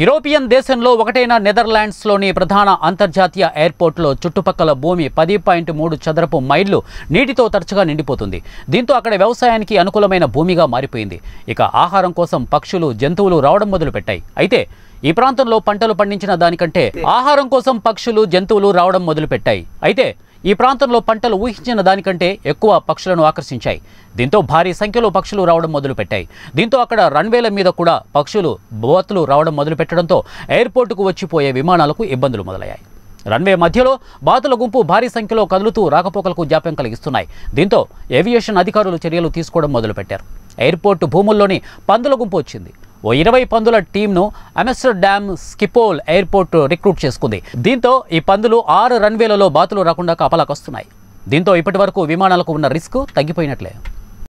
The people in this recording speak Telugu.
యూరోపియన్ దేశంలో ఒకటైన నెదర్లాండ్స్లోని ప్రధాన అంతర్జాతీయ ఎయిర్పోర్ట్లో చుట్టుపక్కల భూమి పది పాయింట్ మూడు చదరపు మైళ్ళు నీటితో తరచుగా నిండిపోతుంది దీంతో అక్కడ వ్యవసాయానికి అనుకూలమైన భూమిగా మారిపోయింది ఇక ఆహారం కోసం పక్షులు జంతువులు రావడం మొదలుపెట్టాయి అయితే ఈ ప్రాంతంలో పంటలు పండించిన దానికంటే ఆహారం కోసం పక్షులు జంతువులు రావడం మొదలుపెట్టాయి అయితే ఈ ప్రాంతంలో పంటలు ఊహించిన దానికంటే ఎక్కువ పక్షులను ఆకర్షించాయి దీంతో భారీ సంఖ్యలో పక్షులు రావడం మొదలుపెట్టాయి దీంతో అక్కడ రన్వేల మీద కూడా పక్షులు బోతులు రావడం మొదలుపెట్టడంతో ఎయిర్పోర్టుకు వచ్చిపోయే విమానాలకు ఇబ్బందులు మొదలయ్యాయి రన్వే మధ్యలో బాతుల గుంపు భారీ సంఖ్యలో కదులుతూ రాకపోకలకు జాప్యం కలిగిస్తున్నాయి దీంతో ఏవియేషన్ అధికారులు చర్యలు తీసుకోవడం మొదలుపెట్టారు ఎయిర్పోర్టు భూముల్లోని పందుల గుంపు వచ్చింది ఓ ఇరవై పందుల టీంను అమెస్టర్డామ్ స్కిపోల్ ఎయిర్పోర్ట్ రిక్రూట్ చేసుకుంది దీంతో ఈ పందులు ఆరు రన్వేలలో బాతులు రాకుండా కపలాకొస్తున్నాయి దీంతో ఇప్పటి వరకు విమానాలకు ఉన్న రిస్క్ తగ్గిపోయినట్లే